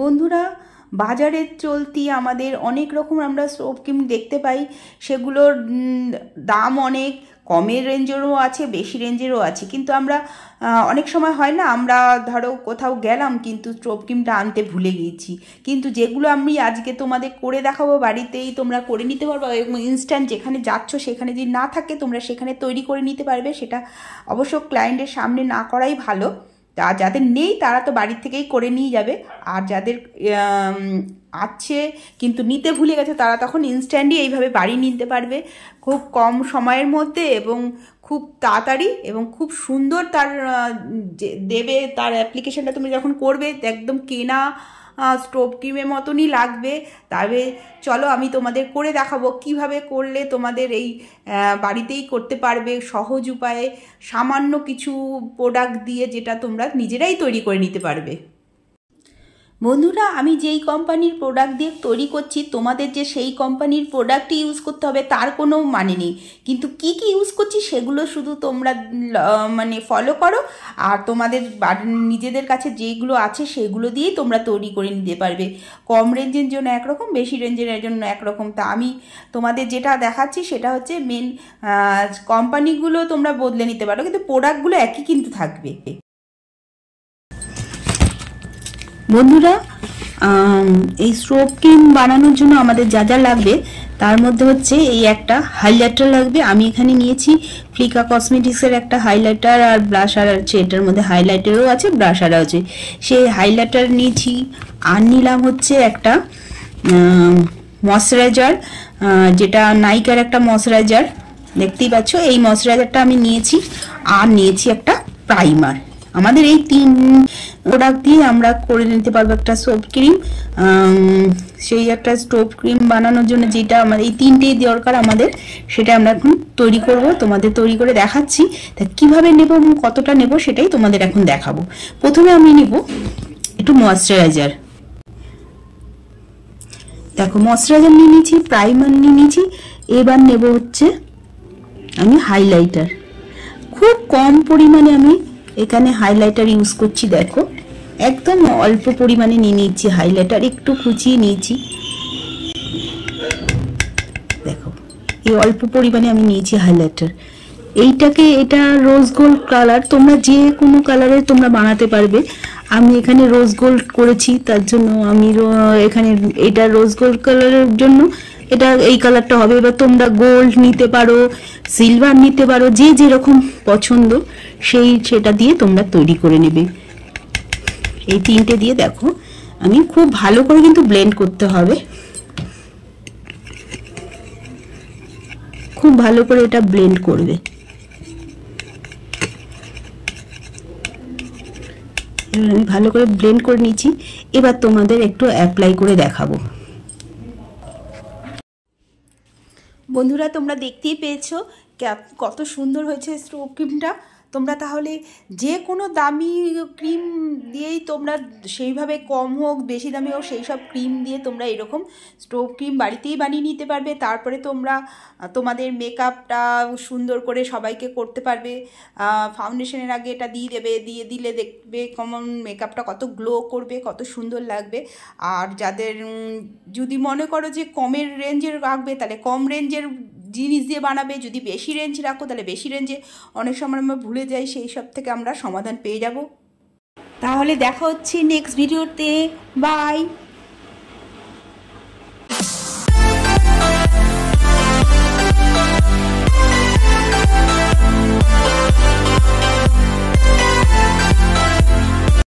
বন্ধুরা বাজারে চলতি আমাদের অনেক রকম আমরা সোপ ক্রিম দেখতে পাই সেগুলোর দাম অনেক কমের রেঞ্জেরও আছে বেশি রেঞ্জেরও আছে কিন্তু আমরা অনেক সময় হয় না আমরা ধরো কোথাও গেলাম কিন্তু স্টোভ ক্রিমটা আনতে ভুলে গিয়েছি কিন্তু যেগুলো আমি আজকে তোমাদের করে দেখাবো বাড়িতেই তোমরা করে নিতে পারবো এবং ইনস্ট্যান্ট যেখানে যাচ্ছ সেখানে যদি না থাকে তোমরা সেখানে তৈরি করে নিতে পারবে সেটা অবশ্য ক্লায়েন্টের সামনে না করাই ভালো তা যাদের নেই তারা তো বাড়ির থেকেই করে নিয়ে যাবে আর যাদের আছে কিন্তু নিতে ভুলে গেছে তারা তখন ইনস্ট্যান্টই এইভাবে বাড়ি নিতে পারবে খুব কম সময়ের মধ্যে এবং খুব তাড়াতাড়ি এবং খুব সুন্দর তার দেবে তার অ্যাপ্লিকেশনটা তুমি যখন করবে একদম কেনা স্টোভ ক্রিমের মতনই লাগবে তবে চলো আমি তোমাদের করে দেখাবো কিভাবে করলে তোমাদের এই বাড়িতেই করতে পারবে সহজ উপায়ে সামান্য কিছু প্রোডাক্ট দিয়ে যেটা তোমরা নিজেরাই তৈরি করে নিতে পারবে বন্ধুরা আমি যেই কোম্পানির প্রোডাক্ট দিয়ে তৈরি করছি তোমাদের যে সেই কোম্পানির প্রোডাক্টই ইউজ করতে হবে তার কোনো মানে নেই কিন্তু কি কি ইউজ করছি সেগুলো শুধু তোমরা মানে ফলো করো আর তোমাদের নিজেদের কাছে যেগুলো আছে সেগুলো দিয়েই তোমরা তৈরি করে নিতে পারবে কম রেঞ্জের জন্য একরকম বেশি রেঞ্জের জন্য একরকম তা আমি তোমাদের যেটা দেখাচ্ছি সেটা হচ্ছে মেন কোম্পানিগুলো তোমরা বদলে নিতে পারো কিন্তু প্রোডাক্টগুলো একই কিন্তু থাকবে বন্ধুরা এই স্ট্রোপ ক্রিম বানানোর জন্য আমাদের যা যা লাগবে তার মধ্যে হচ্ছে এই একটা হাইলাইটার লাগবে আমি এখানে নিয়েছি ফ্লিকা কসমেটিক্সের একটা হাইলাইটার আর আর আছে এটার মধ্যে হাইলাইটারও আছে ব্লাশারও আছে সেই হাইলাইটার নিয়েছি আর নিলাম হচ্ছে একটা ময়শ্চারাইজার যেটা নাইকার একটা ময়শ্চারাইজার দেখতেই পাচ্ছ এই ময়শ্চারাইজারটা আমি নিয়েছি আর নিয়েছি একটা প্রাইমার আমাদের এই তিন প্রোডাক্ট দিয়ে আমরা করে নিতে পারবো একটা সোপ ক্রিম সেই একটা স্টোভ ক্রিম বানানোর জন্য যেটা আমাদের এই তিনটেই দরকার আমাদের সেটা আমরা এখন তৈরি করব তোমাদের তৈরি করে দেখাচ্ছি তা কীভাবে নেব এবং কতটা নেব সেটাই তোমাদের এখন দেখাবো প্রথমে আমি নেব একটু ময়শ্চারাইজার দেখো ময়শ্চারাইজার নিয়ে নিয়েছি প্রাইমার নিয়ে নিয়েছি এবার নেব হচ্ছে আমি হাইলাইটার খুব কম পরিমাণে আমি এখানে হাইলাইটার ইউজ করছি দেখো একদম অল্প পরিমাণে নিয়ে নিচ্ছি হাইলাইটার একটু খুঁচিয়ে নিয়েছি দেখো এই অল্প পরিমাণে আমি নিয়েছি হাইলাইটার এইটাকে এটা রোজ গোল্ড কালার তোমরা যে কোনো কালারে তোমরা বানাতে পারবে আমি এখানে রোজ গোল্ড করেছি তার জন্য আমি এখানে এটা রোজ গোল্ড কালারের জন্য এটা এই কালারটা হবে এবার তোমরা গোল্ড নিতে পারো সিলভার নিতে পারো যে যেরকম পছন্দ সেই সেটা দিয়ে তোমরা তৈরি করে নেবে এই তিনটে দিয়ে দেখো আমি খুব ভালো করে কিন্তু ব্লেন্ড করতে হবে খুব ভালো করে এটা ব্লেন্ড করবে এবার আমি ভালো করে ব্লেন্ড করে নিচ্ছি এবার তোমাদের একটু অ্যাপ্লাই করে দেখাবো বন্ধুরা তোমরা দেখতেই পেয়েছো কত সুন্দর হয়েছে স্টোভ ক্রিমটা তোমরা তাহলে যে কোনো দামি ক্রিম দিয়েই তোমরা সেইভাবে কম হোক বেশি দামি হোক সেই সব ক্রিম দিয়ে তোমরা এরকম স্টোভ ক্রিম বাড়িতেই বানিয়ে নিতে পারবে তারপরে তোমরা তোমাদের মেকআপটা সুন্দর করে সবাইকে করতে পারবে ফাউন্ডেশনের আগে এটা দিয়ে দেবে দিয়ে দিলে দেখবে কমন মেকআপটা কত গ্লো করবে কত সুন্দর লাগবে আর যাদের যদি মনে করো যে কমের রেঞ্জের রাখবে তাহলে কম রেঞ্জের জিনিস দিয়ে বানাবে যদি বেশি রেঞ্জ রাখো তাহলে বেশি রেঞ্জে অনেক সময় আমরা ভুলে যাই সেই সব থেকে আমরা সমাধান পেয়ে যাব তাহলে দেখা হচ্ছে নেক্সট ভিডিওতে বাই